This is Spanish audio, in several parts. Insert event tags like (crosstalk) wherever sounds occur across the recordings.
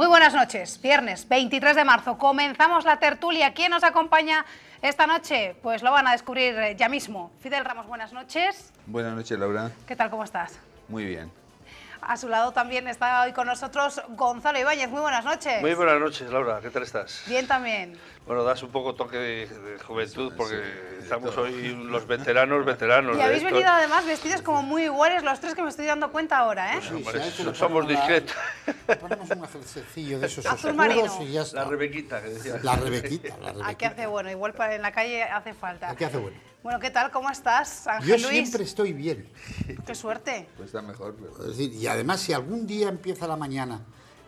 Muy buenas noches, viernes 23 de marzo. Comenzamos la tertulia. ¿Quién nos acompaña esta noche? Pues lo van a descubrir eh, ya mismo. Fidel Ramos, buenas noches. Buenas noches, Laura. ¿Qué tal, cómo estás? Muy bien. A su lado también está hoy con nosotros Gonzalo Ibáñez. Muy buenas noches. Muy buenas noches, Laura. ¿Qué tal estás? Bien también. Bueno, das un poco toque de, juventud porque estamos hoy los veteranos, veteranos. Y habéis venido además vestidos como muy iguales los tres que me estoy dando cuenta ahora, ¿eh? Pues somos discretos. Ponemos un sencillo de esos Azul La rebequita que decía. La rebequita, la rebequita. Aquí hace bueno, igual en la calle hace falta. Aquí hace bueno. Bueno, ¿qué tal? ¿Cómo estás, Ángel Yo siempre estoy bien. ¡Qué suerte! Pues está mejor. Pero... decir, y además, si algún día empieza la mañana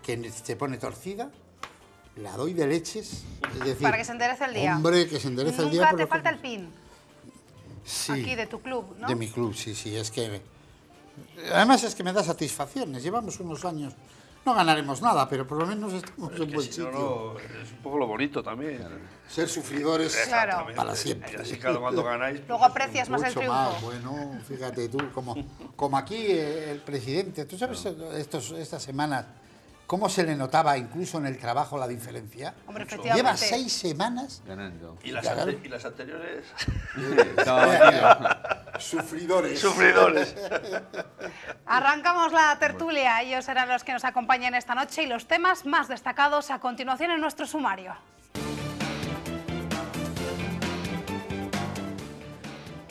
que se pone torcida, la doy de leches. Para que se enderece el día. Hombre, que se enderece el día. Nunca te falta el pin. Sí. Aquí, de tu club, ¿no? De mi club, sí, sí. Es que... Además es que me da satisfacciones. Llevamos unos años no ganaremos nada, pero por lo menos estamos es en buen sitio. es un poco lo bonito también. Ser sufridores para siempre. Así cuando ganáis. Luego pues, aprecias más el triunfo. Bueno, fíjate tú, como, como aquí el presidente, tú sabes, estos, estas semanas cómo se le notaba incluso en el trabajo la diferencia. Lleva seis semanas ganando. ¿Y las, anteriores? (laughs) Sufridores. Sufridores. (laughs) Arrancamos la tertulia. Ellos serán los que nos acompañan esta noche y los temas más destacados a continuación en nuestro sumario.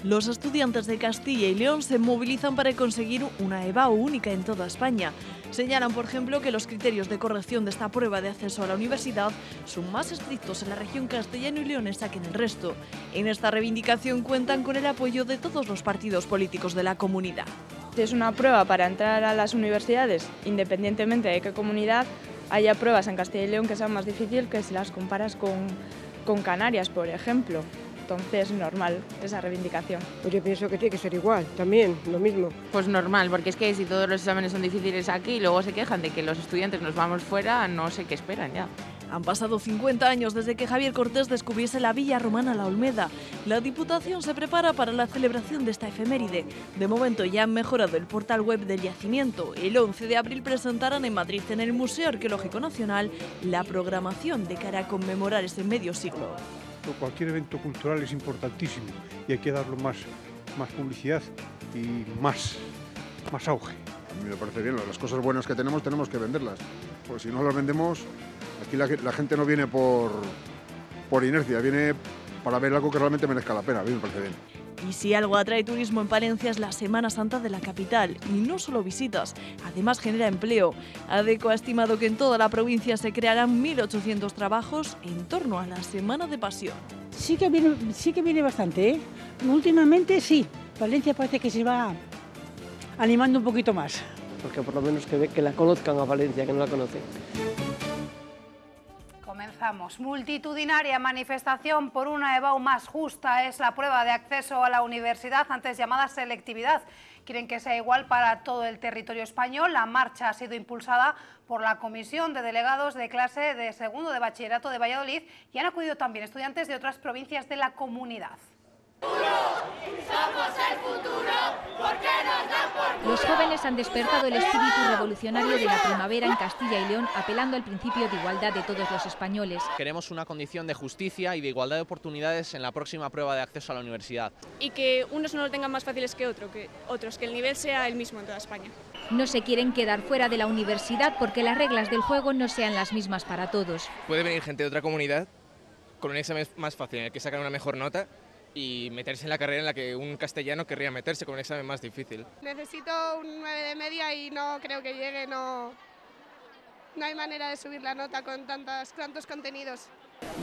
Los estudiantes de Castilla y León se movilizan para conseguir una EVA única en toda España. Señalan, por ejemplo, que los criterios de corrección de esta prueba de acceso a la universidad son más estrictos en la región castellano y leonesa que en el resto. En esta reivindicación cuentan con el apoyo de todos los partidos políticos de la comunidad. Es una prueba para entrar a las universidades, independientemente de qué comunidad haya pruebas en Castilla y León que sean más difíciles que si las comparas con Canarias, por ejemplo entonces normal esa reivindicación. Pues yo pienso que tiene que ser igual, también, lo mismo. Pues normal, porque es que si todos los exámenes son difíciles aquí y luego se quejan de que los estudiantes nos vamos fuera, no sé qué esperan ya. Han pasado 50 años desde que Javier Cortés descubriese la villa romana La Olmeda. La Diputación se prepara para la celebración de esta efeméride. De momento ya han mejorado el portal web del yacimiento. El 11 de abril presentarán en Madrid, en el Museo Arqueológico Nacional, la programación de cara a conmemorar ese medio siglo cualquier evento cultural es importantísimo y hay que darlo más, más publicidad y más, más auge. A mí me parece bien, las cosas buenas que tenemos tenemos que venderlas, porque si no las vendemos, aquí la, gente no viene por, por inercia, viene para ver algo que realmente merezca la pena, a mí me parece bien. Y si algo atrae turismo en Palencia es la Semana Santa de la capital, y no solo visitas, además genera empleo. ADECO ha estimado que en toda la provincia se crearán 1.800 trabajos en torno a la Semana de Pasión. Sí que viene, sí que viene bastante, ¿eh? Últimamente sí, Valencia parece que se va animando un poquito más. Porque por lo menos que, que la conozcan a Valencia, que no la conocen comenzamos. Multitudinaria manifestación por una EBAU más justa es la prueba de acceso a la universidad, antes llamada selectividad. Quieren que sea igual para todo el territorio español. La marcha ha sido impulsada por la Comisión de Delegados de Clase de Segundo de Bachillerato de Valladolid y han acudido también estudiantes de otras provincias de la comunidad. Los jóvenes han despertado el espíritu revolucionario de la primavera en Castilla y León, apelando al principio de igualdad de todos los españoles. Queremos una condición de justicia y de igualdad de oportunidades en la próxima prueba de acceso a la universidad. Y que unos no lo tengan más fáciles que, otro, que otros, que el nivel sea el mismo en toda España. No se quieren quedar fuera de la universidad porque las reglas del juego no sean las mismas para todos. Puede venir gente de otra comunidad con un examen más fácil, en el que sacan una mejor nota y meterse en la carrera en la que un castellano querría meterse con un examen más difícil. Necesito un 9 de media y no creo que llegue, no, no hay manera de subir la nota con tantos, contenidos.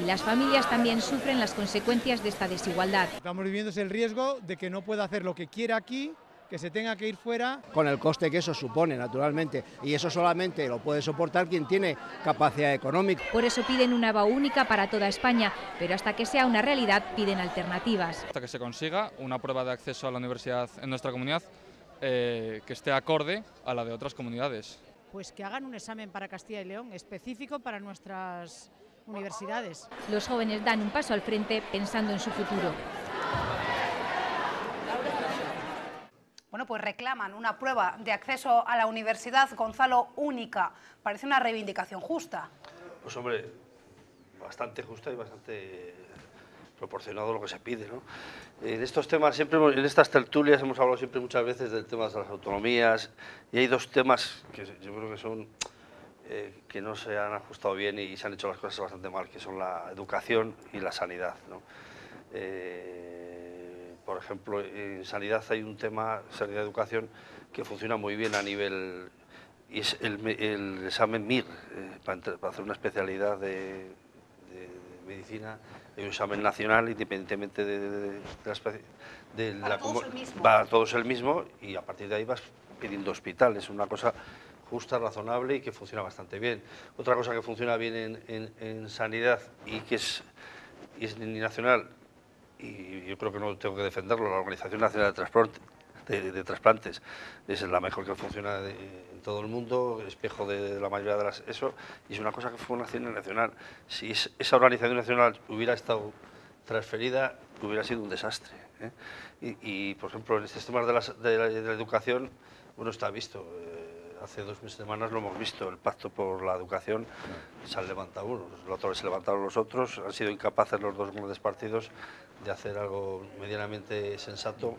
Y las familias también sufren las consecuencias de esta desigualdad. Estamos viviendo el riesgo de que no pueda hacer lo que quiera aquí que se tenga que ir fuera. Con el coste que eso supone, naturalmente, y eso solamente lo puede soportar quien tiene capacidad económica. Por eso piden una EVA única para toda España, pero hasta que sea una realidad piden alternativas. Hasta que se consiga una prueba de acceso a la universidad en nuestra comunidad eh, que esté acorde a la de otras comunidades. Pues que hagan un examen para Castilla y León específico para nuestras universidades. Los jóvenes dan un paso al frente pensando en su futuro. Bueno, pues reclaman una prueba de acceso a la universidad, Gonzalo, única. Parece una reivindicación justa. Pues hombre, bastante justa y bastante proporcionado lo que se pide, ¿no? En estos temas siempre, en estas tertulias hemos hablado siempre muchas veces del tema de las autonomías y hay dos temas que yo creo que son eh, que no se han ajustado bien y se han hecho las cosas bastante mal, que son la educación y la sanidad, ¿no? Eh, por ejemplo, en sanidad hay un tema, sanidad educación, que funciona muy bien a nivel... Y es el, examen MIR, eh, para, hacer una especialidad de, medicina, hay un examen nacional independientemente de, la especie... Va a todos el mismo y a partir de ahí vas pidiendo hospitales, es una cosa justa, razonable y que funciona bastante bien. Otra cosa que funciona bien en, sanidad y que es, es nacional y yo creo que no tengo que defenderlo, la Organización Nacional de Transporte de, trasplantes. Es la mejor que funciona en todo el mundo, espejo de, la mayoría de las... Eso, y es una cosa que fue una acción nacional. Si esa organización nacional hubiera estado transferida, hubiera sido un desastre. ¿eh? Y, por ejemplo, en este tema de, la, la, educación, uno está visto. Eh, hace dos semanas lo hemos visto, el pacto por la educación se han levantado unos, los otros se levantaron los otros, han sido incapaces los dos grandes partidos de hacer algo medianamente sensato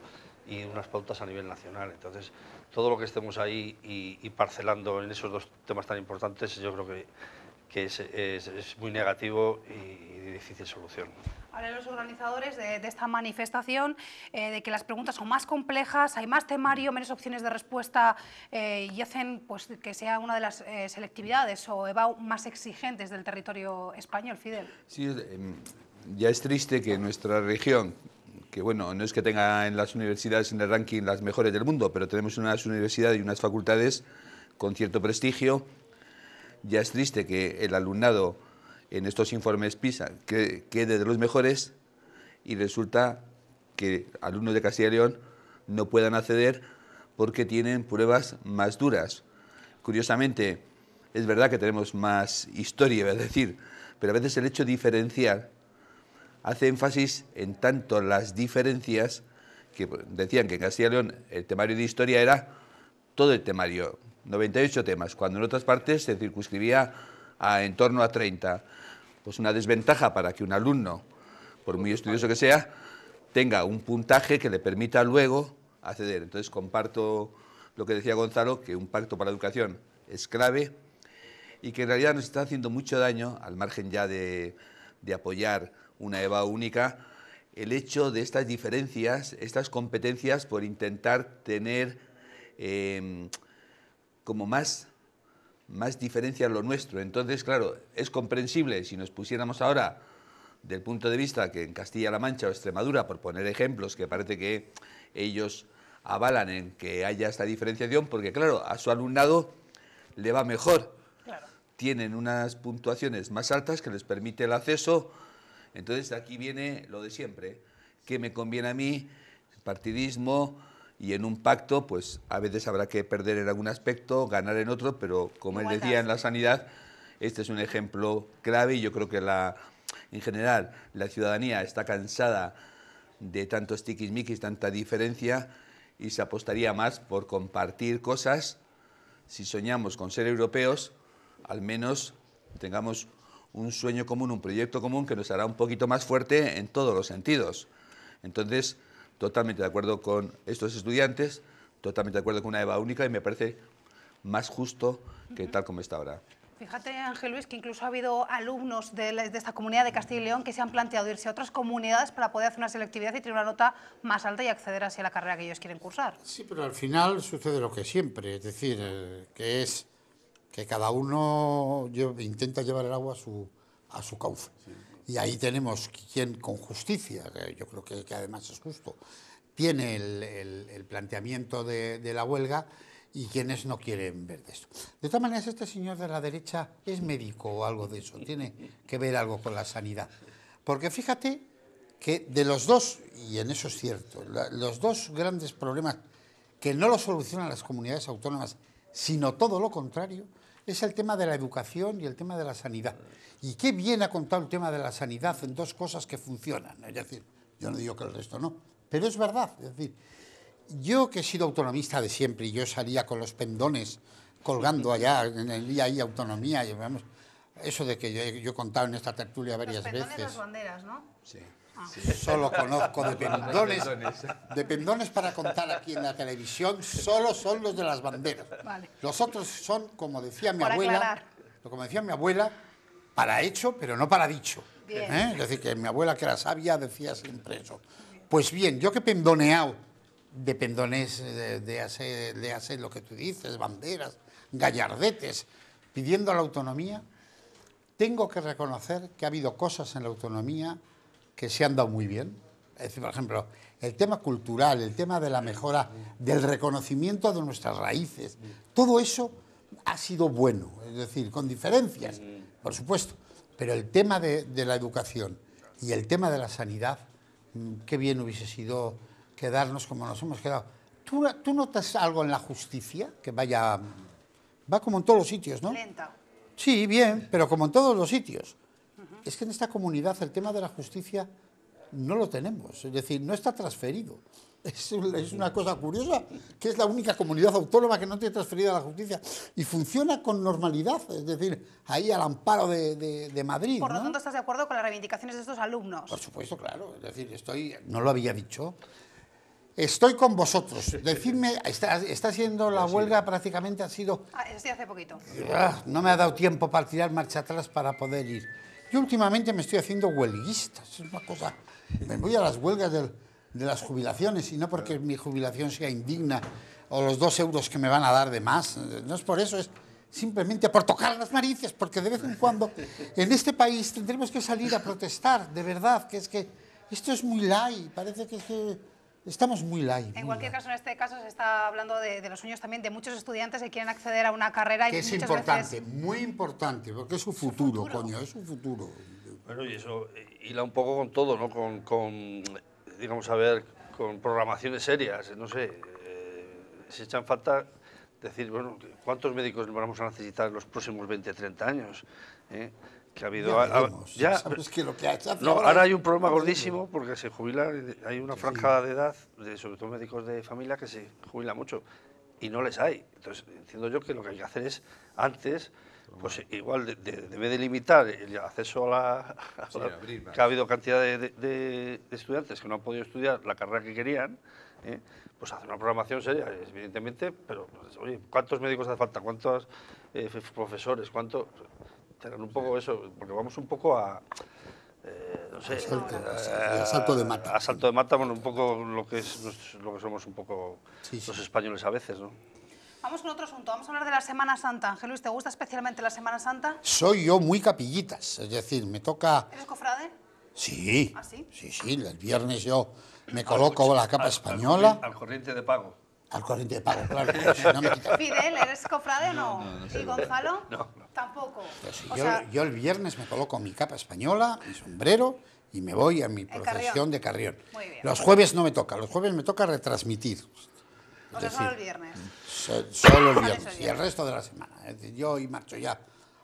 y unas pautas a nivel nacional. Entonces, todo lo que estemos ahí y, parcelando en esos dos temas tan importantes, yo creo que, que es, es, muy negativo y, difícil solución. Hablan los organizadores de, esta manifestación eh, de que las preguntas son más complejas, hay más temario, menos opciones de respuesta eh, y hacen pues, que sea una de las eh, selectividades o EBAU más exigentes del territorio español, Fidel. Sí, em, ya es triste que nuestra región, que bueno, no es que tenga en las universidades en el ranking las mejores del mundo, pero tenemos unas universidades y unas facultades con cierto prestigio, ya es triste que el alumnado en estos informes PISA quede de los mejores y resulta que alumnos de Castilla y León no puedan acceder porque tienen pruebas más duras. Curiosamente, es verdad que tenemos más historia, es decir, pero a veces el hecho de diferenciar hace énfasis en tanto las diferencias que pues, decían que en Castilla y León el temario de historia era todo el temario, 98 temas, cuando en otras partes se circunscribía a en torno a 30. Pues una desventaja para que un alumno, por muy estudioso que sea, tenga un puntaje que le permita luego acceder. Entonces comparto lo que decía Gonzalo, que un pacto para la educación es clave y que en realidad nos está haciendo mucho daño, al margen ya de, de apoyar una EVA única, el hecho de estas diferencias, estas competencias por intentar tener em, como más, más diferencia lo nuestro. Entonces, claro, es comprensible si nos pusiéramos ahora del punto de vista que en Castilla-La Mancha o Extremadura, por poner ejemplos, que parece que ellos avalan en que haya esta diferenciación, porque claro, a su alumnado le va mejor. Tienen unas puntuaciones más altas que les permite el acceso entonces aquí viene lo de siempre, que me conviene a mí? Partidismo y en un pacto, pues a veces habrá que perder en algún aspecto, ganar en otro, pero como él decía en la sanidad, este es un ejemplo clave y yo creo que la, en general la ciudadanía está cansada de tantos tiquismiquis, tanta diferencia y se apostaría más por compartir cosas. Si soñamos con ser europeos, al menos tengamos un sueño común, un proyecto común que nos hará un poquito más fuerte en todos los sentidos. Entonces, totalmente de acuerdo con estos estudiantes, totalmente de acuerdo con una EVA única y me parece más justo que tal como está ahora. Fíjate, Ángel Luis, que incluso ha habido alumnos de, esta comunidad de Castilla y León que se han planteado irse a otras comunidades para poder hacer una selectividad y tener una nota más alta y acceder así a la carrera que ellos quieren cursar. Sí, pero al final sucede lo que siempre, es decir, eh, que es que cada uno intenta llevar el agua a su, a su cauce. Y ahí tenemos quien con justicia, que yo creo que, además es justo, tiene el, planteamiento de, la huelga y quienes no quieren ver de esto. De todas maneras, este señor de la derecha es médico o algo de eso, tiene que ver algo con la sanidad. Porque fíjate que de los dos, y en eso es cierto, los dos grandes problemas que no lo solucionan las comunidades autónomas, sino todo lo contrario, es el tema de la educación y el tema de la sanidad. Y qué bien ha contado el tema de la sanidad en dos cosas que funcionan. Es decir, yo no digo que el resto no, pero es verdad. Es decir, yo que he sido autonomista de siempre y yo salía con los pendones colgando allá (laughs) en el día y autonomía, y, eso de que yo, he contado en esta tertulia varias veces. Las banderas, ¿no? Sí. Solo (laughs) conozco de pendones. pendones para contar aquí en la televisión, solo son los de las banderas. Los otros son, como decía mi abuela, decía mi abuela, para hecho, pero no para dicho. ¿Eh? Es decir, que mi abuela, que era sabia, decía siempre eso. Pues bien, yo que he pendoneado de pendones de hacer lo que tú dices, banderas, gallardetes, pidiendo la autonomía, tengo que reconocer que ha habido cosas en la autonomía que se han dado muy bien. decir, por ejemplo, el tema cultural, el tema de la mejora, del reconocimiento de nuestras raíces, todo eso ha sido bueno, es decir, con diferencias, por supuesto, pero el tema de, la educación y el tema de la sanidad, mm, qué bien hubiese sido quedarnos como nos hemos quedado. ¿Tú, tú notas algo en la justicia que vaya... Va como en todos los sitios, ¿no? Sí, bien, pero como en todos los sitios es que en esta comunidad el tema de la justicia no lo tenemos, es decir, no está transferido. Es, una cosa curiosa, que es la única comunidad autónoma que no tiene transferida la justicia y funciona con normalidad, es decir, ahí al amparo de, Madrid. Por lo tanto, ¿estás de acuerdo con las reivindicaciones de estos alumnos? Por supuesto, claro, es decir, estoy, no lo había dicho, Estoy con vosotros. Decidme, está, está siendo la huelga prácticamente ha sido... Ah, hace poquito. Ah, no me ha dado tiempo para tirar marcha atrás para poder ir. Yo últimamente me estoy haciendo huelguista, es una cosa... Me voy a las huelgas de las jubilaciones y no porque mi jubilación sea indigna o los dos euros que me van a dar de más, no es por eso, es simplemente por tocar las narices, porque de vez en cuando en este país tendremos que salir a protestar, de verdad, que es que esto es muy lai, parece que es que Estamos muy light. En cualquier caso, en este caso se está hablando de, los sueños también de muchos estudiantes que quieren acceder a una carrera. Que y es importante, muy importante, porque es su futuro, coño, es su futuro. Bueno, y eso y eh, la un poco con todo, ¿no? Con, digamos, a ver, con programaciones serias, no sé, eh, se echan falta decir, bueno, ¿cuántos médicos vamos a necesitar en los próximos 20, 30 años? ¿Eh? que ha habido. Ya, ahora, hay ¿eh? un problema gordísimo porque se jubila, hay una franja de edad, de, sobre todo médicos de familia, que se jubila mucho y no les hay. Entonces entiendo yo que lo que hay que hacer es antes. Pues igual debe delimitar limitar el acceso a la... que ha habido cantidad de, estudiantes que no han podido estudiar la carrera que querían, ¿eh? pues hacer una programación seria, evidentemente, pero, pues, oye, ¿cuántos médicos hace falta? ¿Cuántos eh, profesores? ¿cuántos? un poco eso, porque vamos un poco a... Eh, no sé, asalto, de mata. asalto de mata, bueno, un poco lo que, es, lo que somos un poco los españoles a veces, ¿no? Vamos con otro asunto, vamos a hablar de la Semana Santa. Ángel Luis, ¿te gusta especialmente la Semana Santa? Soy yo muy capillitas, es decir, me toca... ¿Eres cofrade? Sí, ¿Ah, sí? sí, el viernes yo me coloco la capa española. al corriente de pago. Al corriente de pago, claro. (laughs) No Fidel, ¿eres cofrade o no? ¿Y Gonzalo? Tampoco. yo, el viernes me coloco mi capa española, mi sombrero y me voy a mi procesión de Carrión. Los jueves no me toca, los jueves me toca retransmitir. O sea, solo el viernes. solo el viernes. y el resto de la semana. Es decir, yo hoy marcho ya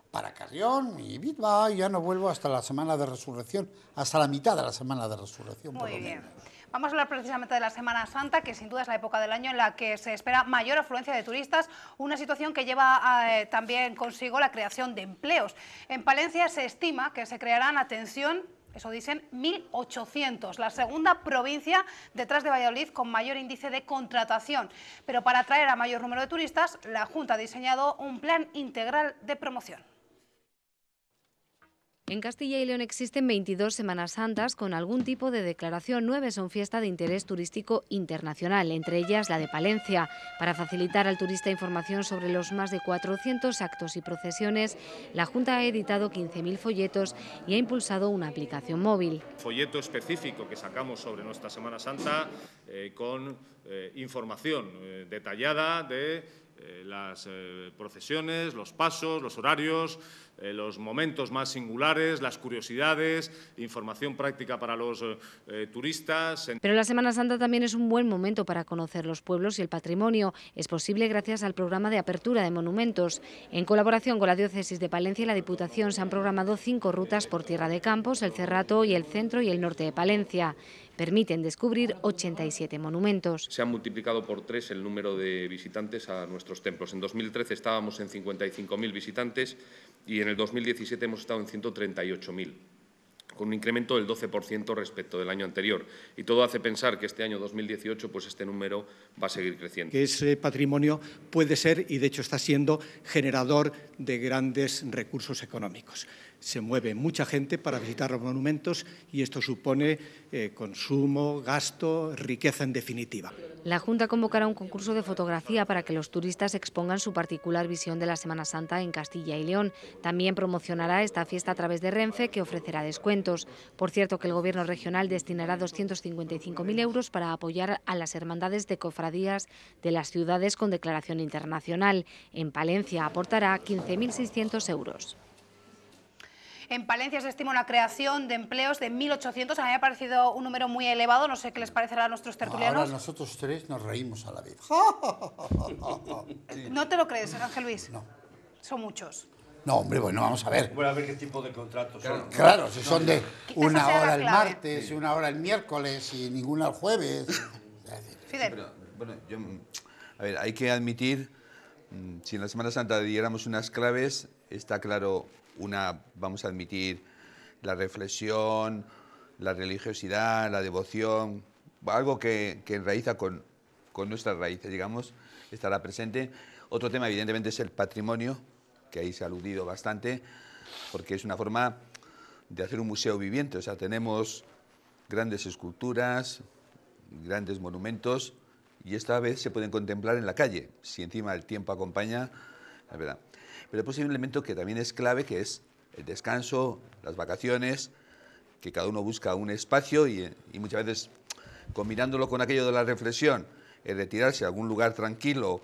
para Carrión y ya no vuelvo hasta la semana de resurrección, hasta la mitad de la semana de resurrección. Muy bien. Vamos a hablar precisamente de la Semana Santa, que sin duda es la época del año en la que se espera mayor afluencia de turistas, una situación que lleva eh, también consigo la creación de empleos. En Palencia se estima que se crearán, atención, eso dicen 1.800, la segunda provincia detrás de Valladolid con mayor índice de contratación. Pero para atraer a mayor número de turistas, la Junta ha diseñado un plan integral de promoción. En Castilla y León existen 22 Semanas Santas con algún tipo de declaración. Nueve son fiesta de interés turístico internacional, entre ellas la de Palencia. Para facilitar al turista información sobre los más de 400 actos y procesiones, la Junta ha editado 15.000 folletos y ha impulsado una aplicación móvil. Folleto específico que sacamos sobre nuestra Semana Santa eh, con eh, información eh, detallada de eh, las eh, procesiones, los pasos, los horarios, eh, los momentos más singulares, las curiosidades, información práctica para los turistas. Pero la Semana Santa también es un buen momento para conocer los pueblos y el patrimonio. Es posible gracias al programa de apertura de monumentos. En colaboración con la Diócesis de Palencia y la Diputación se han programado cinco rutas por Tierra de Campos, el Cerrato y el Centro y el Norte de Palencia permiten descubrir 87 monumentos. Se ha multiplicado por tres el número de visitantes a nuestros templos. En 2013 estábamos en 55.000 visitantes y en el 2017 hemos estado en 138.000 con un incremento del 12% respecto del año anterior. Y todo hace pensar que este año 2018 pues este número va a seguir creciendo. Que ese patrimonio puede ser, y de hecho está siendo, generador de grandes recursos económicos se mueve mucha gente para visitar los monumentos y esto supone eh, consumo, gasto, riqueza en definitiva. La Junta convocará un concurso de fotografía para que los turistas expongan su particular visión de la Semana Santa en Castilla y León. También promocionará esta fiesta a través de Renfe, que ofrecerá descuentos. Por cierto, que el Gobierno regional destinará 255.000 euros para apoyar a las hermandades de cofradías de las ciudades con declaración internacional. En Palencia aportará 15.600 euros. En Palencia se estima una creación de empleos de 1.800. A mí me ha parecido un número muy elevado. No sé qué les parecerá a nuestros tertulianos. Ahora nosotros tres nos reímos a la vez. (laughs) ¿No te lo crees, Ángel Luis? No. Son muchos. No, hombre, bueno, vamos a ver. Bueno, a ver qué tipo de contratos son. Claro, si son de una hora el martes, una hora el miércoles y ninguna el jueves. Fidel. bueno, yo, a ver, hay que admitir, mm, si en la Semana Santa diéramos unas claves, está claro una, vamos a admitir, la reflexión, la religiosidad, la devoción, algo que, que enraiza con, con nuestras raíces, digamos, estará presente. Otro tema, evidentemente, es el patrimonio, que ahí se ha aludido bastante, porque es una forma de hacer un museo viviente. O sea, tenemos grandes esculturas, grandes monumentos, y esta vez se pueden contemplar en la calle, si encima el tiempo acompaña, la verdad pero después hay un elemento que también es clave, que es el descanso, las vacaciones, que cada uno busca un espacio y, y muchas veces combinándolo con aquello de la reflexión, el retirarse a algún lugar tranquilo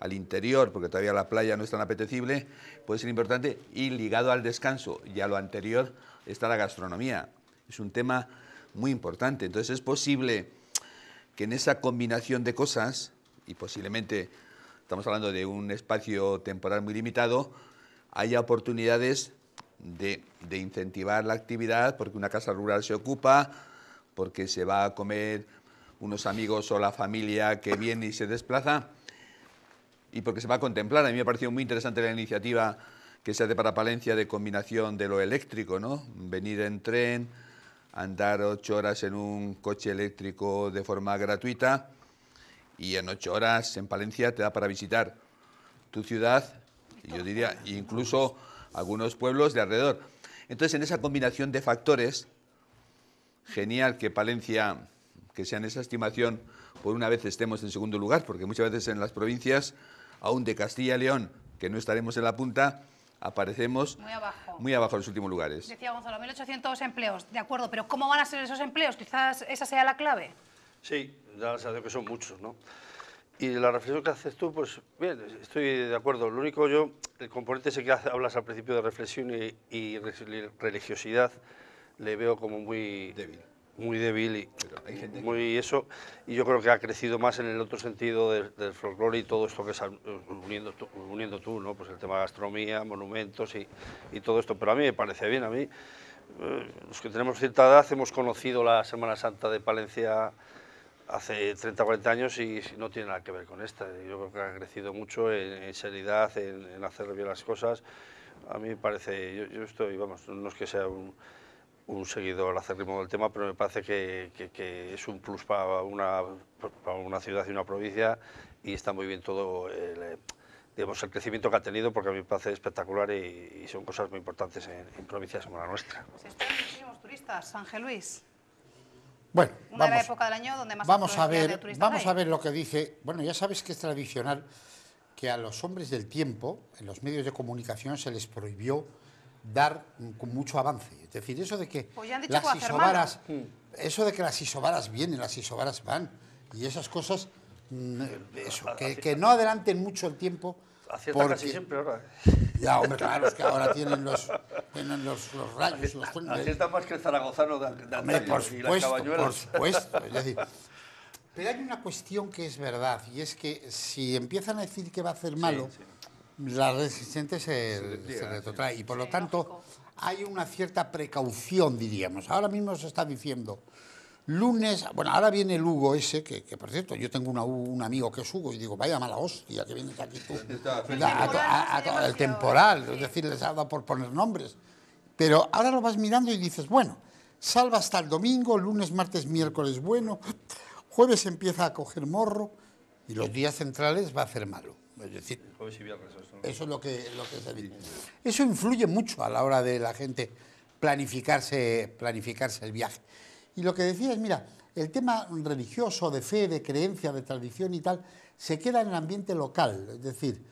al interior, porque todavía la playa no es tan apetecible, puede ser importante, y ligado al descanso y a lo anterior está la gastronomía. Es un tema muy importante. Entonces es posible que en esa combinación de cosas, y posiblemente estamos hablando de un espacio temporal muy limitado, hay oportunidades de, incentivar la actividad porque una casa rural se ocupa, porque se va a comer unos amigos o la familia que viene y se desplaza y porque se va a contemplar. A mí me ha parecido muy interesante la iniciativa que se hace para Palencia de combinación de lo eléctrico, ¿no? Venir en tren, andar ocho horas en un coche eléctrico de forma gratuita y en ocho horas en Palencia te da para visitar tu ciudad y yo diría incluso algunos pueblos de alrededor. Entonces, en esa combinación de factores, genial que Palencia, que sea en esa estimación, por una vez estemos en segundo lugar, porque muchas veces en las provincias, aún de Castilla y León, que no estaremos en la punta, aparecemos muy abajo. muy abajo en los últimos lugares. Decía Gonzalo, 1.800 empleos, de acuerdo, pero ¿cómo van a ser esos empleos? Quizás esa sea la clave. Sí, ya sabes que son muchos, ¿no? Y la reflexión que haces tú, pues bien, estoy de acuerdo. Lo único yo, el componente ese que hablas al principio de reflexión y, religiosidad, le veo como muy débil. Muy débil y hay gente muy eso. Y yo creo que ha crecido más en el otro sentido del folclore y todo esto que estás uniendo, uniendo tú, ¿no? Pues el tema de gastronomía, monumentos y, todo esto. Pero a mí me parece bien, a mí, eh, los que tenemos cierta edad hemos conocido la Semana Santa de Palencia hace 30 o 40 años y no tiene nada que ver con esta. Yo creo que ha crecido mucho en, seriedad, en, hacer bien las cosas. A mí me parece, yo, estoy, vamos, no es que sea un, un seguidor acérrimo del tema, pero me parece que, es un plus para una, una, ciudad y una provincia y está muy bien todo el, eh, digamos, el crecimiento que ha tenido porque a mí me parece espectacular y, son cosas muy importantes en, provincias como la nuestra. Se pues están muchísimos turistas, Ángel Luis. Bueno, vamos, a ver, vamos a ver lo que dice. Bueno, ya sabes que es tradicional que a los hombres del tiempo en los medios de comunicación se les prohibió dar mucho avance. Es decir, eso de que pues las isobaras, hmm. eso de que las vienen, las isobaras van y esas cosas, mm, que, no adelanten mucho el tiempo. Acierta siempre ¿eh? Ya, hombre, claro, es que ahora tienen los, tienen los, rayos así, los cuentos. Así está más que el zaragozano de, de por supuesto, Por supuesto, es decir... Pero hay una cuestión que es verdad, y es que si empiezan a decir que va a hacer malo, la resistente se, se, retrotrae. Y por lo tanto, hay una cierta precaución, diríamos. Ahora mismo se está diciendo, Lunes, bueno, ahora viene el Hugo ese, que, por cierto, yo tengo un amigo que es Hugo y digo, vaya mala hostia que vienes aquí tú. el, temporal, es decir, les ha dado por poner nombres. Pero ahora lo vas mirando y dices, bueno, salva hasta el domingo, lunes, martes, miércoles bueno, jueves empieza a coger morro y los días centrales va a hacer malo. Es decir, eso, es lo que, Eso influye mucho a la hora de la gente planificarse, planificarse el viaje. Y lo que decía es, mira, el tema religioso, de fe, de creencia, de tradición y tal, se queda en el ambiente local, es decir,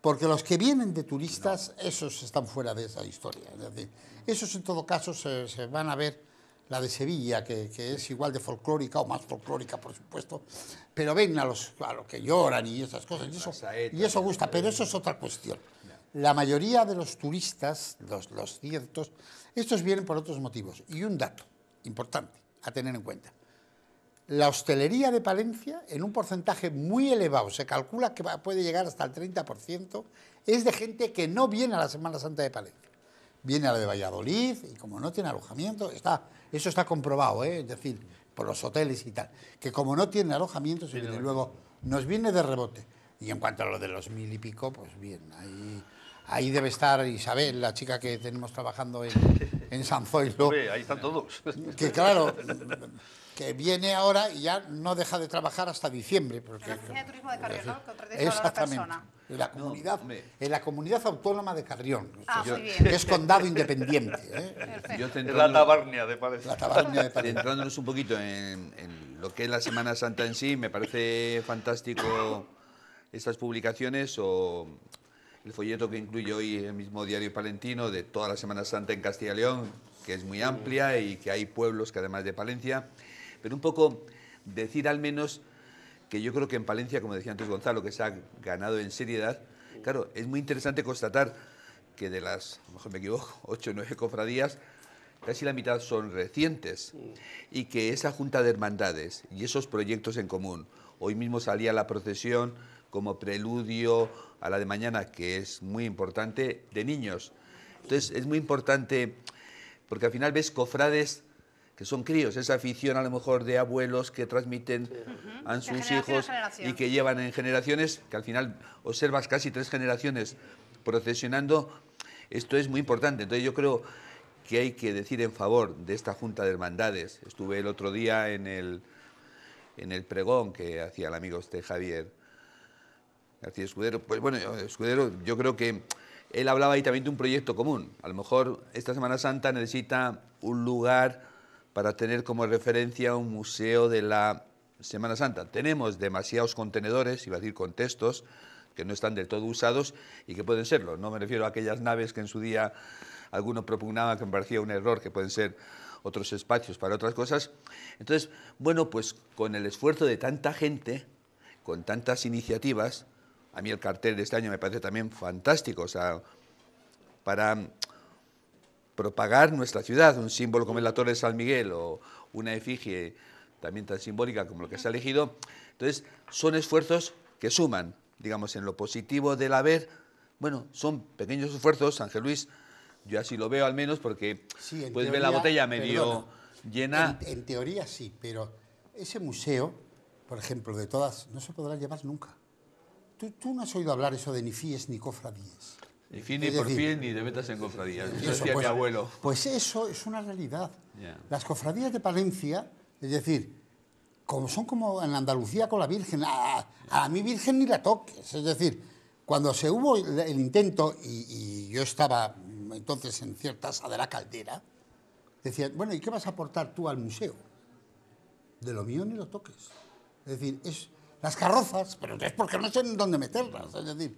porque los que vienen de turistas, esos están fuera de esa historia. Es decir, esos en todo caso se, van a ver la de Sevilla, que, es igual de folclórica o más folclórica, por supuesto, pero ven a los, a los que lloran y esas cosas, y eso, y eso gusta, pero eso es eh. otra cuestión. La mayoría de los turistas, los ciertos, estos vienen por otros motivos. Y un dato importante a tener en cuenta. La hostelería de Palencia, en un porcentaje muy elevado, se calcula que puede llegar hasta el 30%, es de gente que no viene a la Semana Santa de Palencia. Viene a la de Valladolid y como no tiene alojamiento, está, eso está comprobado, ¿eh? es decir, por los hoteles y tal, que como no tiene alojamiento, se viene luego, nos viene de rebote. Y en cuanto a lo de los mil y pico, pues bien, ahí Ahí debe estar Isabel, la chica que tenemos trabajando en, (laughs) San Zoilo. ahí están todos. Que claro, que viene ahora y ya no deja de trabajar hasta diciembre. la exactamente. la, comunidad, en la comunidad autónoma de Carrión. Ah, es condado independiente. ¿eh? la tabarnia de Paredes. La de Entrándonos un poquito en, en, lo que es la Semana Santa en sí, me parece fantástico estas publicaciones o el folleto que incluye hoy el mismo diario palentino de toda la Semana Santa en Castilla y León, que es muy amplia y que hay pueblos que además de Palencia, pero un poco decir al menos que yo creo que en Palencia, como decía antes Gonzalo, que se ha ganado en seriedad, claro, es muy interesante constatar que de las, mejor me equivoco, (laughs) ocho o nueve cofradías, casi la mitad son recientes y que esa junta de hermandades y esos proyectos en común, hoy mismo salía la procesión como preludio a la de mañana, que es muy importante, de niños. Entonces es muy importante, porque al final ves cofrades que son críos, esa afición a lo mejor de abuelos que transmiten a sus hijos y que llevan en generaciones, que al final observas casi tres generaciones procesionando, esto es muy importante. Entonces yo creo que hay que decir en favor de esta Junta de Hermandades. Estuve el otro día en el, en el pregón que hacía el amigo este Javier, Escudero. Pues bueno, Escudero, yo creo que él hablaba ahí también de un proyecto común. A lo mejor esta Semana Santa necesita un lugar para tener como referencia un museo de la Semana Santa. Tenemos demasiados contenedores, iba a decir contextos, que no están del todo usados y que pueden serlo. No me refiero a aquellas naves que en su día alguno propugnaba que parecía un error, que pueden ser otros espacios para otras cosas. Entonces, bueno, pues con el esfuerzo de tanta gente, con tantas iniciativas, a mí el cartel de este año me parece también fantástico, o sea, para propagar nuestra ciudad, un símbolo como es la Torre de San Miguel o una efigie también tan simbólica como lo que se ha elegido. Entonces, son esfuerzos que suman, digamos, en lo positivo del haber. Bueno, son pequeños esfuerzos, Ángel Luis, yo así lo veo al menos porque puedes ver la botella medio llena. en teoría sí, pero ese museo, por ejemplo, de todas, no se podrá llevar nunca. ¿Tú, no has oído hablar eso de ni fíes ni cofradías. Ni fíes ni por fíes ni de metas en cofradías. Eso, decía mi pues, abuelo. Pues eso es una realidad. Las cofradías de Palencia, es decir, como son como en Andalucía con la Virgen, a, mi Virgen ni la toques. Es decir, cuando se hubo el, intento, y, yo estaba mm, entonces en cierta sala de la caldera, decían, bueno, ¿y qué vas a aportar tú al museo? De lo mío ni lo toques. Es decir, es, las carrozas, pero es porque no sé en dónde meterlas. Es decir,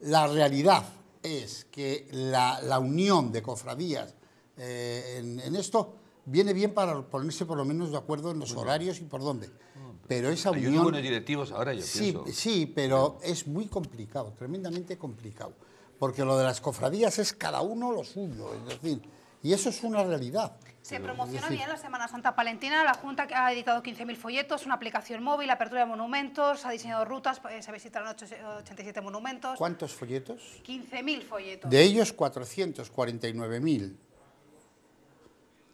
la realidad es que la, unión de cofradías eh, en, esto viene bien para ponerse por lo menos de acuerdo en los horarios y por dónde. Ah. Pero esa unión... Hay buenos directivos ahora, yo sí, Sí, pero es muy complicado, tremendamente complicado. Porque lo de las cofradías es cada uno lo suyo, es decir, y eso es una realidad. Se promociona bien la Semana Santa Palentina. La Junta ha editado 15.000 folletos, una aplicación móvil, apertura de monumentos, ha diseñado rutas, eh, se visitaron 87 monumentos. ¿Cuántos folletos? 15.000 folletos. De ellos, 449.000.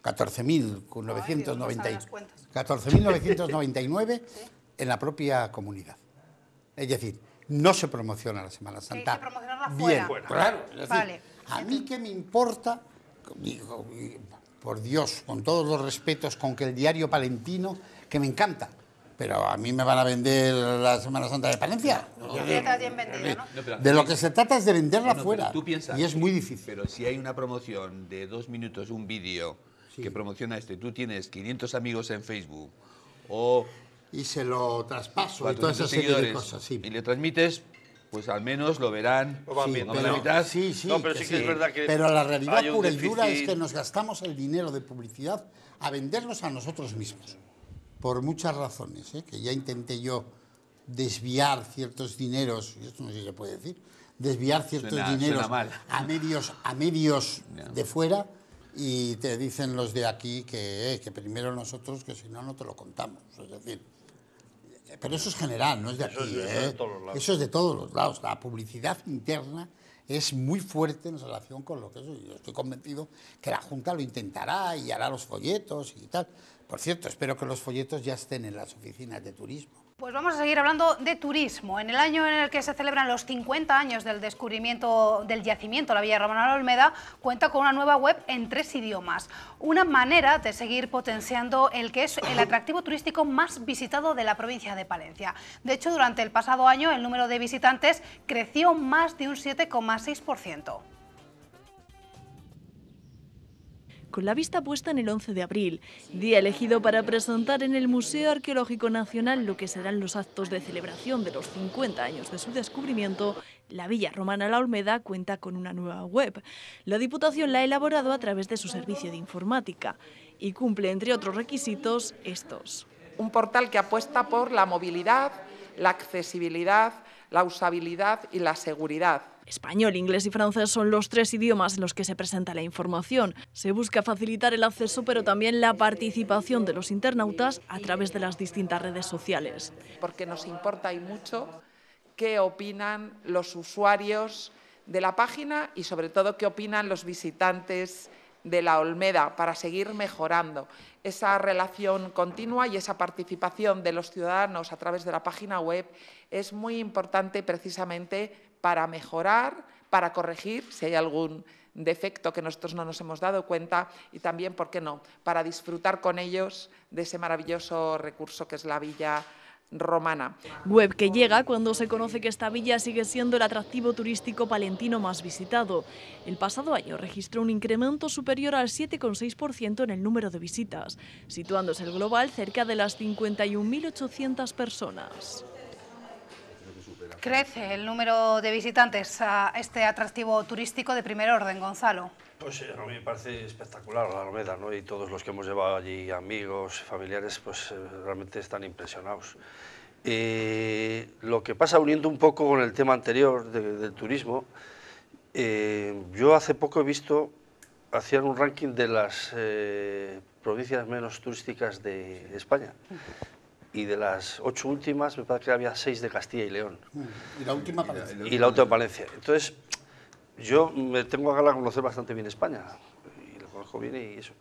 14.999 14.999 en la propia comunidad. Es decir, no se promociona la Semana Santa. Hay que promocionarla Bien, claro. A mí qué me importa por Dios, con todos los respetos, con que el diario palentino, que me encanta, pero a mí me van a vender la Semana Santa de Palencia. de lo que se trata es de venderla afuera. fuera. y es muy difícil. Pero si hay una promoción de dos minutos, un vídeo que promociona este, tú tienes 500 amigos en Facebook o... Y se lo traspaso y toda esa serie de cosas, Y le transmites pues al menos lo verán. sí, pero, sí, sí, pero la realidad pura y dura es que nos gastamos el dinero de publicidad a vendernos a nosotros mismos. Por muchas razones, ¿eh? que ya intenté yo desviar ciertos dineros, y esto no sé si se puede decir, desviar ciertos dineros a medios, a medios de fuera y te dicen los de aquí que, eh, que primero nosotros, que si no, no te lo contamos. Es decir, pero eso es general, no es de aquí. ¿eh? Eso es de, todos los lados. lados. La publicidad interna es muy fuerte en relación con lo que es. Yo estoy convencido que la Junta lo intentará y hará los folletos y tal. Por cierto, espero que los folletos ya estén en las oficinas de turismo pues vamos a seguir hablando de turismo. En el año en el que se celebran los 50 años del descubrimiento del yacimiento, la Villa Romana Olmeda cuenta con una nueva web en tres idiomas. Una manera de seguir potenciando el que es el atractivo turístico más visitado de la provincia de Palencia. De hecho, durante el pasado año el número de visitantes creció más de un 7,6%. con la vista puesta en el 11 de abril, día elegido para presentar en el Museo Arqueológico Nacional lo que serán los actos de celebración de los 50 años de su descubrimiento, la Villa Romana La Olmeda cuenta con una nueva web. La Diputación la ha elaborado a través de su servicio de informática y cumple, entre otros requisitos, estos. Un portal que apuesta por la movilidad, la accesibilidad, la usabilidad y la seguridad Español, inglés y francés son los tres idiomas en los que se presenta la información. Se busca facilitar el acceso, pero también la participación de los internautas a través de las distintas redes sociales. Porque nos importa y mucho qué opinan los usuarios de la página y sobre todo qué opinan los visitantes de la Olmeda para seguir mejorando esa relación continua y esa participación de los ciudadanos a través de la página web es muy importante precisamente para mejorar, para corregir si hay algún defecto que nosotros no nos hemos dado cuenta y también, ¿por qué no?, para disfrutar con ellos de ese maravilloso recurso que es la villa romana. Web que llega cuando se conoce que esta villa sigue siendo el atractivo turístico palentino más visitado. El pasado año registró un incremento superior al 7,6% en el número de visitas, situándose el global cerca de las 51.800 personas. Crece el número de visitantes a este atractivo turístico de primer orden, Gonzalo. Pues sí, eh, a mí me parece espectacular la Alameda, ¿no? Y todos los que hemos llevado allí, amigos, familiares, pues eh, realmente están impresionados. Eh, lo que pasa, uniendo un poco con el tema anterior del turismo, yo hace poco he visto, hacían un ranking de las provincias menos turísticas de España y de las ocho últimas me parece que había seis de Castilla y León. Mm. Y la última Palencia. Y la última Palencia. Entonces, yo me tengo a conocer bastante bien España, y lo conozco bien y eso.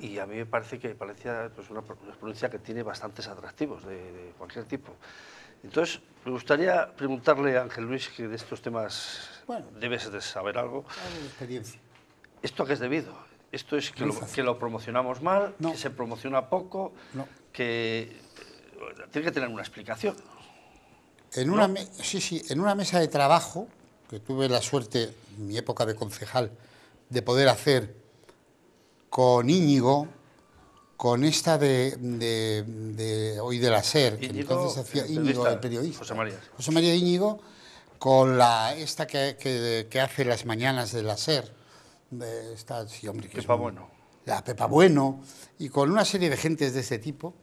Y a mí me parece que Palencia es pues, una, provincia que tiene bastantes atractivos de, cualquier tipo. Entonces, me gustaría preguntarle a Ángel Luis, que de estos temas debes de saber algo. experiencia. ¿Esto a qué es debido? ¿Esto es que, lo, que lo, promocionamos mal, que se promociona poco, no. que tiene que tener una explicación. En una, sí, sí, en una mesa de trabajo, que tuve la suerte, en mi época de concejal, de poder hacer con Íñigo, con esta de, hoy de la SER, que entonces hacía Íñigo, el periodista. José María. José María Íñigo, con la esta que, hace las mañanas de la SER. esta, hombre, Pepa Bueno. La Pepa Bueno, y con una serie de gentes de ese tipo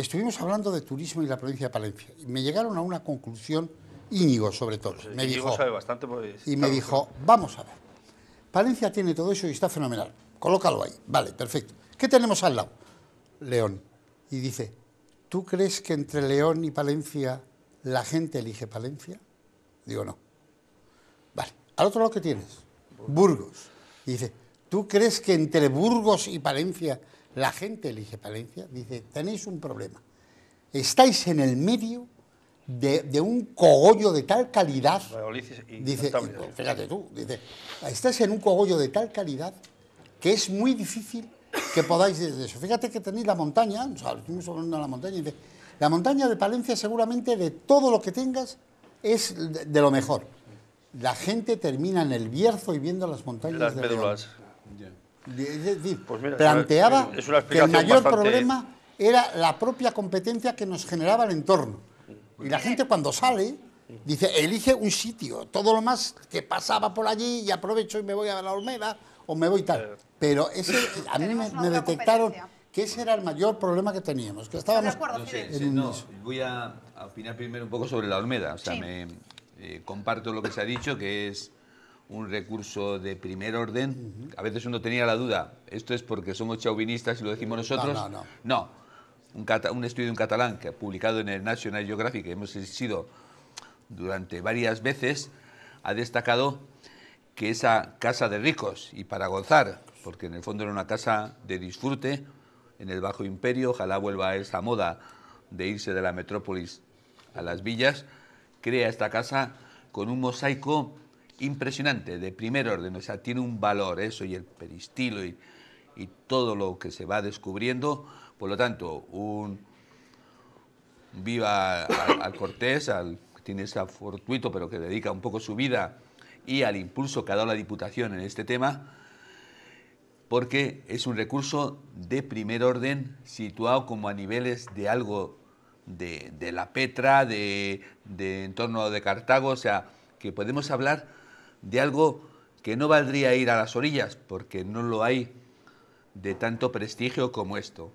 estuvimos hablando de turismo y la provincia de Palencia. Y me llegaron a una conclusión, Íñigo sobre todo. Pues, sabe bastante. Pues, y me dijo, vamos a ver, Palencia tiene todo eso y está fenomenal. Colócalo ahí. Vale, perfecto. ¿Qué tenemos al lado? León. Y dice, ¿tú crees que entre León y Palencia la gente elige Palencia? Digo, no. Vale. Al otro lado, que tienes? Burgos. Y dice, ¿tú crees que entre Burgos y Palencia la gente elige Palencia, dice, tenéis un problema. Estáis en el medio de, un cogollo de tal calidad. dice, fíjate tú, dice, estás en un cogollo de tal calidad que es muy difícil que podáis decir eso. Fíjate que tenéis la montaña, o sea, estuvimos hablando de la montaña, y dice, la montaña de Palencia seguramente de todo lo que tengas es de, lo mejor. La gente termina en el Bierzo y viendo las montañas. de médulas. Pues planteaba que el mayor problema era la propia competencia que nos generaba el entorno. Y la gente cuando sale dice, elige un sitio, todo lo más que pasaba por allí y aprovecho y me voy a la Olmeda o me voy tal. Eh. Pero ese, a mí me, detectaron que ese era el mayor problema que teníamos, que estábamos... voy a opinar primero un poco sobre la Olmeda, eh, comparto lo que se ha dicho, que es un recurso de primer orden. A veces uno tenía la duda, esto es porque somos chauvinistas y lo decimos nosotros. No, no, Un, estudio de un catalán que ha publicado en el National Geographic, que hemos sido durante varias veces, ha destacado que esa casa de ricos y para gozar, porque en el fondo era una casa de disfrute en el Bajo Imperio, ojalá vuelva a esa moda de irse de la metrópolis a las villas, crea esta casa con un mosaico impresionante, de primer orden, o sea, tiene un valor eso y el peristilo y, todo lo que se va descubriendo, por lo tanto, un viva al, Cortés, al, tiene esa fortuito, pero que dedica un poco su vida y al impulso que ha dado la Diputación en este tema, porque es un recurso de primer orden situado como a niveles de algo de, de la Petra, de, de entorno de Cartago, o sea, que podemos hablar de algo que no valdría ir a las orillas, porque no lo hay de tanto prestigio como esto.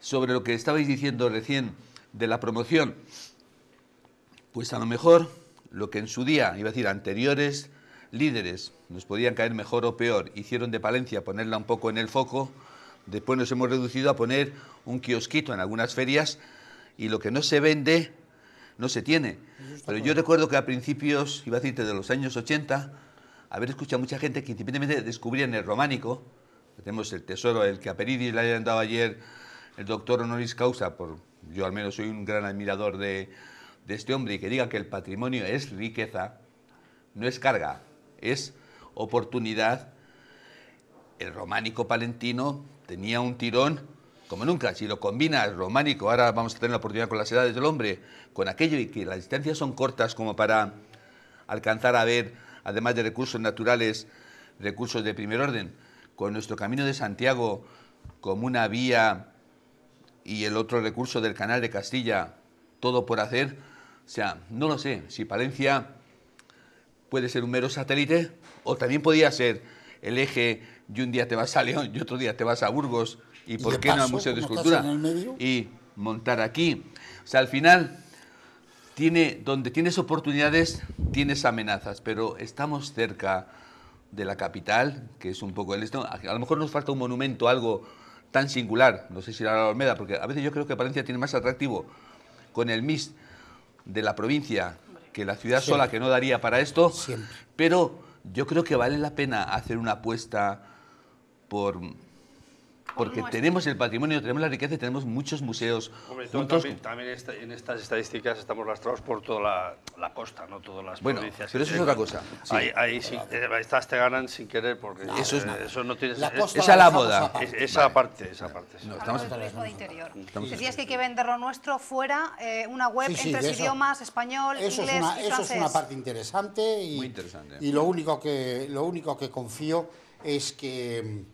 Sobre lo que estabais diciendo recién de la promoción, pues a lo mejor lo que en su día, iba a decir, anteriores líderes nos podían caer mejor o peor, hicieron de Palencia ponerla un poco en el foco, después nos hemos reducido a poner un kiosquito en algunas ferias y lo que no se vende no se tiene. Pero yo recuerdo que a principios, iba a decirte, de los años 80, haber escuchado a mucha gente que independientemente descubrían el románico, tenemos el tesoro, el que a Peridis le hayan dado ayer el doctor honoris causa, por, yo al menos soy un gran admirador de, de este hombre, y que diga que el patrimonio es riqueza, no es carga, es oportunidad. El románico palentino tenía un tirón como nunca. Si lo combinas románico, ahora vamos a tener la oportunidad con las edades del hombre, con aquello y que las distancias son cortas como para alcanzar a ver, además de recursos naturales, recursos de primer orden, con nuestro Camino de Santiago como una vía y el otro recurso del Canal de Castilla, todo por hacer. O sea, no lo sé, si Palencia puede ser un mero satélite o también podría ser el eje y un día te vas a León y otro día te vas a Burgos ¿Y, por qué no al museo de escultura? Y montar aquí. O sea, al final, tiene, donde tienes oportunidades, tienes amenazas, pero estamos cerca de la capital, que es un poco el esto. A lo mejor nos falta un monumento, algo tan singular, no sé si era la Olmeda, porque a veces yo creo que Palencia tiene más atractivo con el MIS de la provincia que la ciudad sola, que no daría para esto, pero yo creo que vale la pena hacer una apuesta por porque tenemos este. el patrimonio, tenemos la riqueza y tenemos muchos museos Hombre, También, en estas estadísticas estamos lastrados por toda la, la costa, no todas las bueno, pero eso es eh, otra cosa. Sí. Ahí, ahí sí, eh, estas te ganan sin querer porque eso, es eh, eso no tienes... Esa es esa la moda. Esa parte, esa parte. No, en el turismo de interior. Estamos Decías que hay que vender lo nuestro fuera, una web en tres idiomas, español, eso inglés es una, y francés. Eso es una parte interesante y, interesante. y lo, único que, lo único que confío es que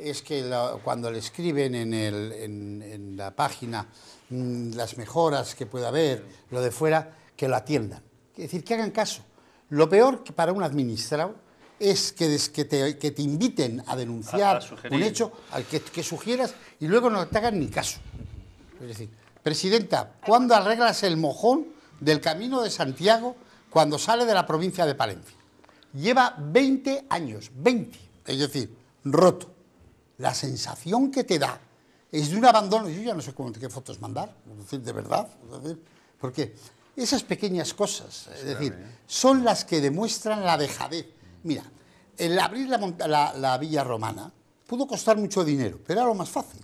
es que cuando le escriben en, la página mm, las mejoras que pueda haber, lo de fuera, que lo atiendan. Es decir, que hagan caso. Lo peor que para un administrado es que, te, inviten a denunciar un hecho al que, que, sugieras y luego no te hagan ni caso. Es decir, Presidenta, ¿cuándo arreglas el mojón del camino de Santiago cuando sale de la provincia de Palencia? Lleva 20 años, 20, es decir, roto la sensación que te da es de un abandono. Yo ya no sé qué fotos mandar, de verdad. porque esas pequeñas cosas, es decir, ¿eh? son las que demuestran la dejadez. Mira, el abrir la, villa romana pudo costar mucho dinero, pero era lo más fácil,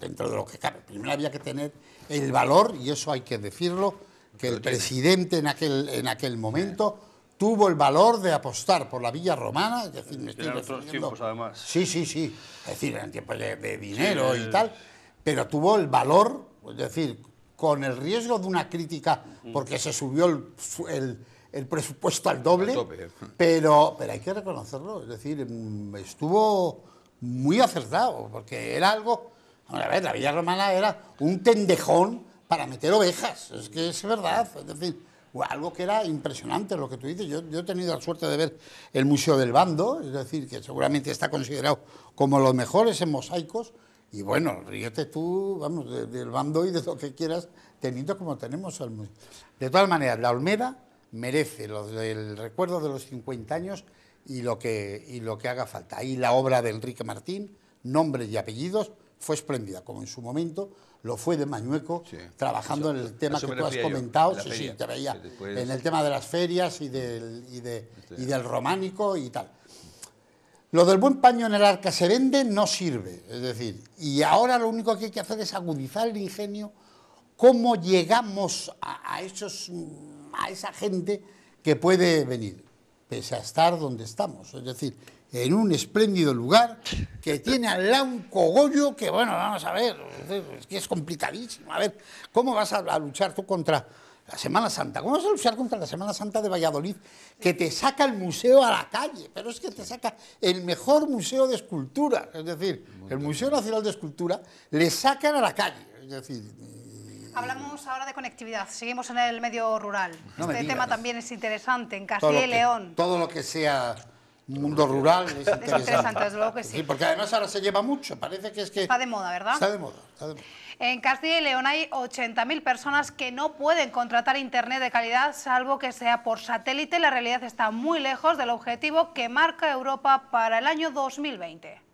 dentro de lo que cabe. Primero había que tener el valor, y eso hay que decirlo, que el presidente en aquel, en aquel momento tuvo el valor de apostar por la villa romana, es decir, otros tiempos, además. Sí, sí, sí, es decir, en tiempos de, de, dinero y tal, pero tuvo el valor, es decir, con el riesgo de una crítica, mm. porque se subió el, el presupuesto al doble, pero, pero hay que reconocerlo, es decir, mm, estuvo muy acertado, porque era algo, a ver, la villa romana era un tendejón para meter ovejas, es que es verdad, es decir algo que era impresionante lo que tú dices. Yo, he tenido la suerte de ver el Museo del Bando, es decir, que seguramente está considerado como los mejores en mosaicos. Y bueno, ríete tú, vamos, del bando y de lo que quieras, teniendo como tenemos el museo. De todas maneras, la Olmeda merece el recuerdo de los 50 años y lo que, lo que haga falta. Ahí la obra de Enrique Martín, nombres y apellidos, fue espléndida, como en su momento lo fue de Mañueco, trabajando en el tema que tú has comentado, en el tema de las ferias y del, este, y, del románico y tal. Lo del buen paño en el arca se vende, no sirve, es decir, y ahora lo único que hay que hacer es agudizar el ingenio, cómo llegamos a, a a esa gente que puede venir, pese a estar donde estamos, es decir, en un espléndido lugar que (laughs) tiene al lado un cogollo que, bueno, vamos a ver, es que es complicadísimo. A ver, ¿cómo vas a, luchar tú contra la Semana Santa? ¿Cómo vas a luchar contra la Semana Santa de Valladolid que te saca el museo a la calle? Pero es que te saca el mejor museo de escultura, es decir, el Museo Nacional de Escultura le sacan a la calle, es decir, Hablamos ahora de conectividad, seguimos en el medio rural. este tema también es interesante en Castilla y León. Todo lo que sea mundo rural es interesante. Es sí. Porque además ahora se lleva mucho, parece que es que... Está de moda, ¿verdad? está de moda. En Castilla y León hay 80.000 personas que no pueden contratar internet de calidad salvo que sea por satélite. La realidad está muy lejos del objetivo que marca Europa para el año 2020.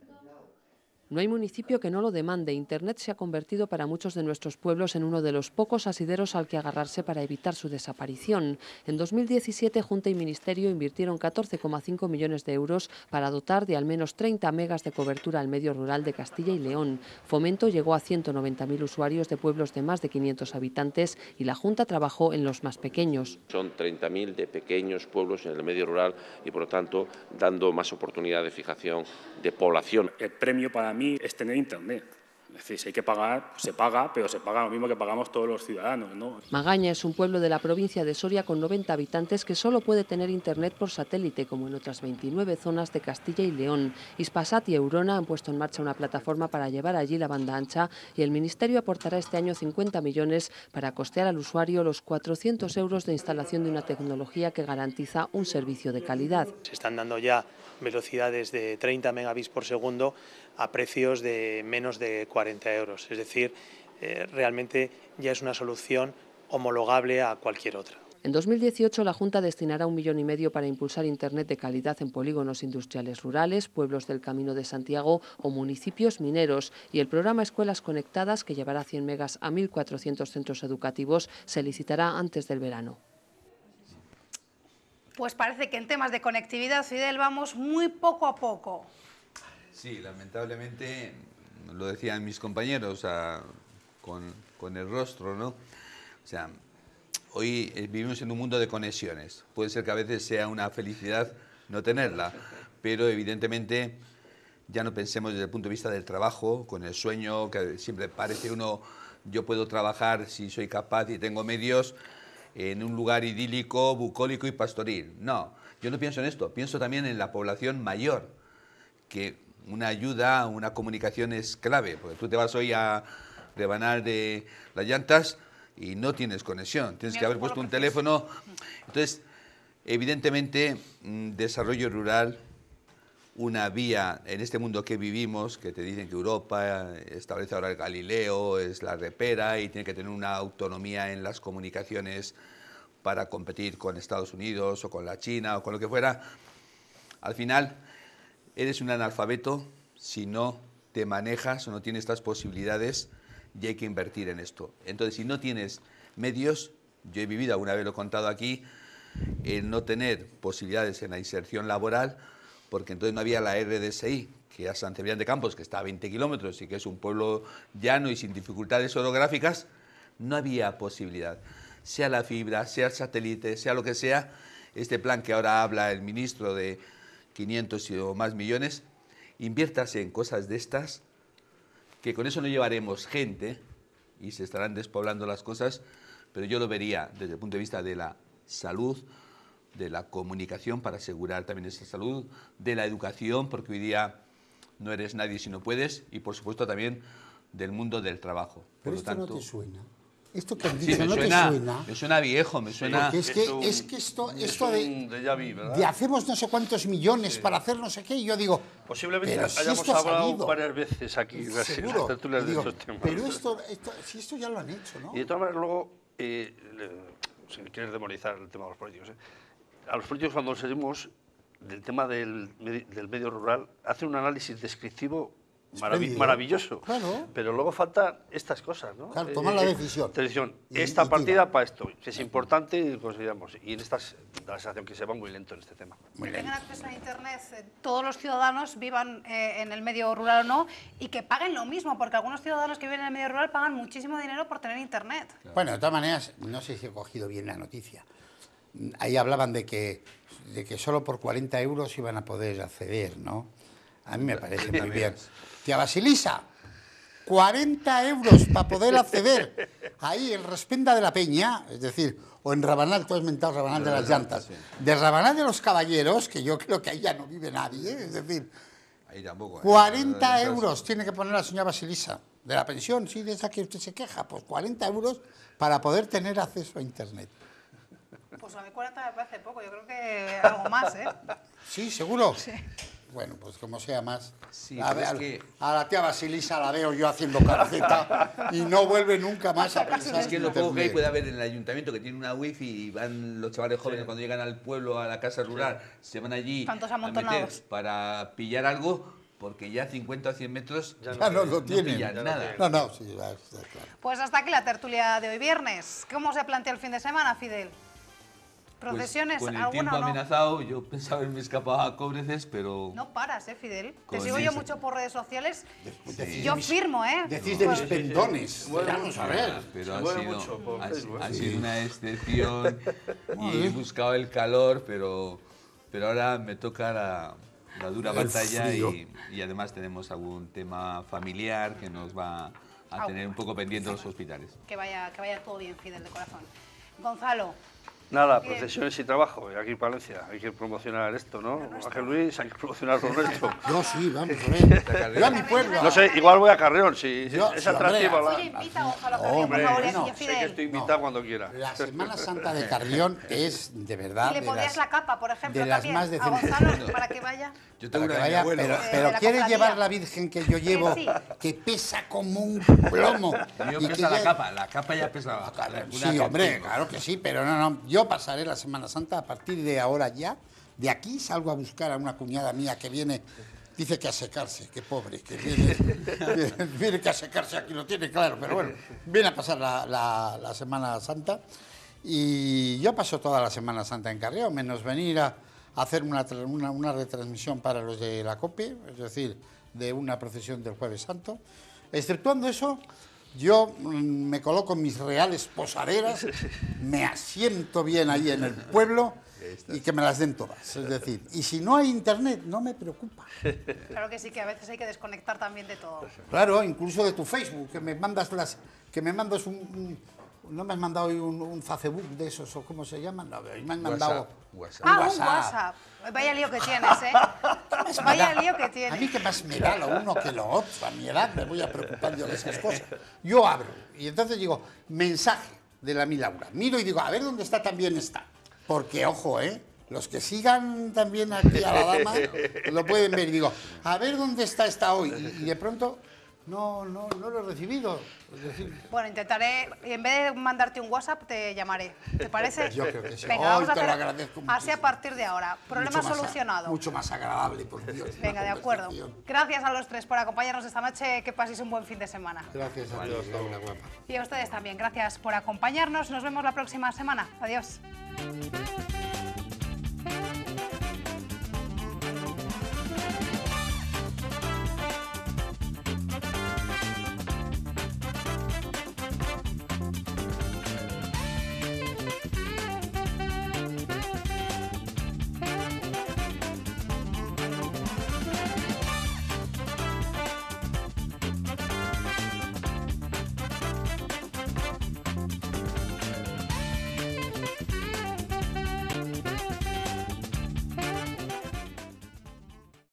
No hay municipio que no lo demande. Internet se ha convertido para muchos de nuestros pueblos en uno de los pocos asideros al que agarrarse para evitar su desaparición. En 2017, Junta y Ministerio invirtieron 14,5 millones de euros para dotar de al menos 30 megas de cobertura al medio rural de Castilla y León. Fomento llegó a 190.000 usuarios de pueblos de más de 500 habitantes y la Junta trabajó en los más pequeños. Son 30.000 de pequeños pueblos en el medio rural y, por lo tanto, dando más oportunidad de fijación de población. El premio para mí es tener internet. Es decir, si hay que pagar, se paga, pero se paga lo mismo que pagamos todos los ciudadanos. Magaña es un pueblo de la provincia de Soria con 90 habitantes que solo puede tener internet por satélite, como en otras 29 zonas de Castilla y León. Ispasat y Eurona han puesto en marcha una plataforma para llevar allí la banda ancha y el Ministerio aportará este año 50 millones para costear al usuario los 400 euros de instalación de una tecnología que garantiza un servicio de calidad. Se están dando ya velocidades de 30 megabits por segundo a precios de menos de 40 euros. Es decir, eh, realmente ya es una solución homologable a cualquier otra. En 2018 la Junta destinará un millón y medio para impulsar Internet de calidad en polígonos industriales rurales, pueblos del Camino de Santiago o municipios mineros y el programa Escuelas Conectadas, que llevará 100 megas a 1.400 centros educativos, se licitará antes del verano. Pues parece que en temas de conectividad, Fidel, vamos muy poco a poco. Sí, lamentablemente, lo decían mis compañeros, con, con, el rostro, ¿no? O sea, hoy eh, vivimos en un mundo de conexiones. Puede ser que a veces sea una felicidad no tenerla, pero evidentemente ya no pensemos desde el punto de vista del trabajo, con el sueño, que siempre parece uno, yo puedo trabajar si soy capaz y tengo medios, en un lugar idílico, bucólico y pastoril. No, yo no pienso en esto, pienso también en la población mayor, que una ayuda, una comunicación es clave, porque tú te vas hoy a rebanar de las llantas y no tienes conexión, tienes que haber puesto un teléfono. Entonces, evidentemente, mm, desarrollo rural una vía en este mundo que vivimos, que te dicen que Europa eh, establece ahora el Galileo, es la repera y tiene que tener una autonomía en las comunicaciones para competir con Estados Unidos o con la China o con lo que fuera, al final eres un analfabeto si no te manejas o no tienes estas posibilidades y hay que invertir en esto. Entonces, si no tienes medios, yo he vivido, una vez lo he contado aquí, el no tener posibilidades en la inserción laboral, porque entonces no había la RDSI, e que es San Cebrián de Campos, que está a 20 kilómetros y que es un pueblo llano y sin dificultades orográficas, no había posibilidad. Sea la fibra, sea el satélite, sea lo que sea, este plan que ahora habla el ministro de 500 o más millones, inviértase en cosas de estas, que con eso no llevaremos gente y se estarán despoblando las cosas, pero yo lo vería desde el punto de vista de la salud, de la comunicación para asegurar también esa salud, de la educación, porque hoy día no eres nadie si no puedes, y por supuesto también del mundo del trabajo. Pero por esto lo tanto, no te suena. Esto que han dicho me no suena, te suena. Me suena viejo, me suena. Porque es, que, es, que esto, de, de, vi, de, hacemos no sé cuántos millones para hacer no sé qué, y yo digo. Posiblemente pero hayamos si hablado varias veces aquí, Seguro. Las de estos temas. Pero esto, si esto ya lo han hecho, ¿no? Y de todas maneras, luego, eh, quieres querer demonizar el tema de los políticos, ¿eh? a los políticos cuando seguimos del tema del, medio rural, hacen un análisis descriptivo maravilloso. Pero luego faltan estas cosas, ¿no? Eh, tomar la eh, decisión. decisión esta partida para esto, es importante y pues, consideramos. Y en esta sensación que se va muy lento en este tema. que tengan acceso a Internet eh, todos los ciudadanos, vivan en el medio rural o no, y que paguen lo mismo, porque algunos ciudadanos que viven en el medio rural pagan muchísimo dinero por tener Internet. Bueno, de todas maneras, no sé si he cogido bien la noticia ahí hablaban de que, solo por 40 euros iban a poder acceder, ¿no? A mí me parece muy bien. Tía Basilisa, 40 euros para poder acceder. Ahí, en Respenda de la Peña, es decir, o en Rabanal, tú has mentado Rabanal de las Llantas. De Rabanal de los Caballeros, que yo creo que ahí ya no vive nadie, es decir, 40 ¿eh? euros tiene que poner la señora Basilisa. De la pensión, sí, de esa que usted se queja, pues 40 euros para poder tener acceso a Internet. Pues a mí 40 me parece poco, yo creo que algo más, ¿eh? Sí, seguro. Bueno, pues como sea más. a, a, la tía Basilisa la veo yo haciendo calceta y no vuelve nunca más a (laughs) pensar. Es que lo poco que hay puede haber en el ayuntamiento que tiene una wifi y van los chavales jóvenes cuando llegan al pueblo, a la casa rural, se van allí a para pillar algo porque ya 50 o 100 metros ya no, lo tienen. No, nada. no, Pues hasta aquí la tertulia de hoy viernes. ¿Cómo se plantea el fin de semana, Fidel? Pues, ¿Procesiones? con el tiempo amenazado, yo pensaba en escapado a Cobreces, pero... No paras, ¿eh, Fidel? Te sigo yo mucho por redes sociales. yo firmo, ¿eh? Decís de mis pendones. Vamos a ver. Pero ha sido, ha, sido una excepción (laughs) y he buscado el calor, pero, pero ahora me toca la, la dura batalla y, y, además tenemos algún tema familiar que nos va a tener un poco pendiente los hospitales. Que vaya, que vaya todo bien, Fidel, de corazón. Gonzalo, Nada, procesiones y trabajo, aquí en Palencia. Hay que promocionar esto, ¿no? Ángel Luis, hay que promocionar lo resto. (laughs) No, sí, vamos, a Yo a No sé, igual voy a Carreón, si es atractivo. la... Sí, ojalá, por favor, no, sé que estoy invitado cuando quiera. La (laughs) Semana Santa de Carrión (laughs) es, de verdad... Y le pondrías la capa, por ejemplo, de las más de a para que vaya. Yo tengo que vaya, pero, eh, pero ¿quiere llevar la Virgen que yo llevo, que pesa como un plomo? Yo pesa la capa, la capa ya pesa la Sí, hombre, claro que sí, pero no, no, yo pasaré la Semana Santa a partir de ahora ya. De aquí salgo a buscar a una cuñada mía que viene Dice que a secarse, que pobre, que (laughs) viene, viene, que a secarse, aquí lo tiene claro, pero bueno, viene a pasar la, Semana Santa y yo paso toda la Semana Santa en carreo menos venir a, hacer una, una, retransmisión para los de la COPE, es decir, de una procesión del Jueves Santo. Exceptuando eso, yo mm, me coloco mis reales posaderas, (laughs) me asiento bien ahí en el pueblo y que me las den todas. Es decir, y si no hay internet, no me preocupa. Claro que sí, que a veces hay que desconectar también de todo. Claro, incluso de tu Facebook, que me mandas las, que me mandas un, no me has mandado hoy un, Facebook de esos, o cómo se llaman. No, me han mandado Ah, un WhatsApp. Vaya lío que tienes, ¿eh? (laughs) Vaya lío que tienes. A mí que más me da lo uno que lo otro. A mi edad me voy a preocupar yo de esas cosas. Yo abro y entonces digo, mensaje de la Laura. Miro y digo, a ver dónde está, también está. Porque, ojo, ¿eh? Los que sigan también aquí a la dama (laughs) lo pueden ver. Y Digo, a ver dónde está esta hoy. Y de pronto no, no, no lo he recibido. Bueno, intentaré, en vez de mandarte un WhatsApp, te llamaré. ¿Te parece? (laughs) Yo creo que sí. Venga, te lo agradezco mucho. Así a partir de ahora. Problema solucionado. mucho más agradable, por Dios. Venga, de acuerdo. Gracias a los tres por acompañarnos esta noche. Que paséis un buen fin de semana. Gracias a guapa. Y a ustedes también. Gracias por acompañarnos. Nos vemos la próxima semana. Adiós.